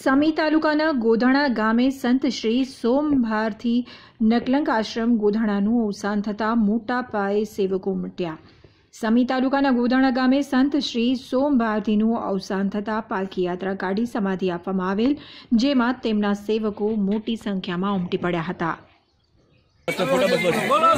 સમી તાલુકાના ગોધણા ગામે સંત શ્રી સોમભારથી નકલંક આશ્રમ ગોધાણાનું અવસાન થતાં મોટા પાયે સેવકો ઉમટ્યા સમી તાલુકાના ગોધાણા ગામે સંત શ્રી સોમભારથીનું અવસાન થતાં પાલખી યાત્રા કાઢી સમાધિ આપવામાં આવેલ જેમાં તેમના સેવકો મોટી સંખ્યામાં ઉમટી પડ્યા હતા બોલો